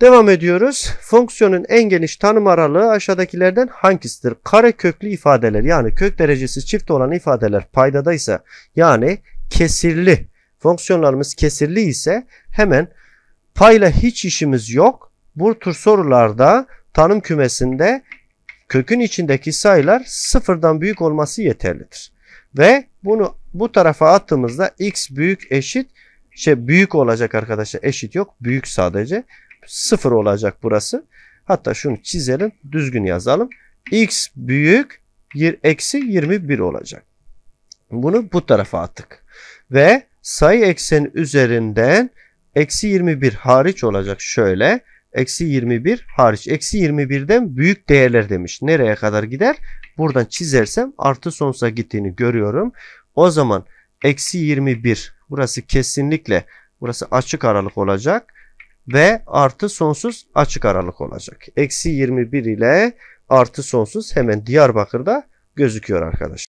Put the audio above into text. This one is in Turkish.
Devam ediyoruz. Fonksiyonun en geniş tanım aralığı aşağıdakilerden hangisidir? Kare köklü ifadeler yani kök derecesi çift olan ifadeler paydadaysa yani kesirli fonksiyonlarımız kesirli ise hemen payla hiç işimiz yok. Bu tür sorularda tanım kümesinde kökün içindeki sayılar sıfırdan büyük olması yeterlidir. Ve bunu bu tarafa attığımızda x büyük eşit şey büyük olacak arkadaşlar eşit yok büyük sadece Sıfır olacak burası. Hatta şunu çizelim. Düzgün yazalım. X büyük eksi 21 olacak. Bunu bu tarafa attık. Ve sayı ekseni üzerinden eksi 21 hariç olacak şöyle. Eksi 21 hariç. Eksi 21'den büyük değerler demiş. Nereye kadar gider? Buradan çizersem artı sonsuza gittiğini görüyorum. O zaman eksi 21 burası kesinlikle burası açık aralık olacak ve artı sonsuz açık aralık olacak. Eksi 21 ile artı sonsuz hemen Diyarbakır'da gözüküyor arkadaşlar.